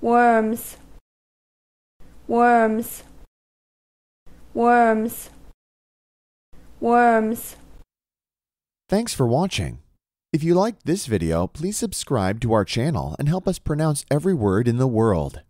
worms worms worms worms thanks for watching if you liked this video please subscribe to our channel and help us pronounce every word in the world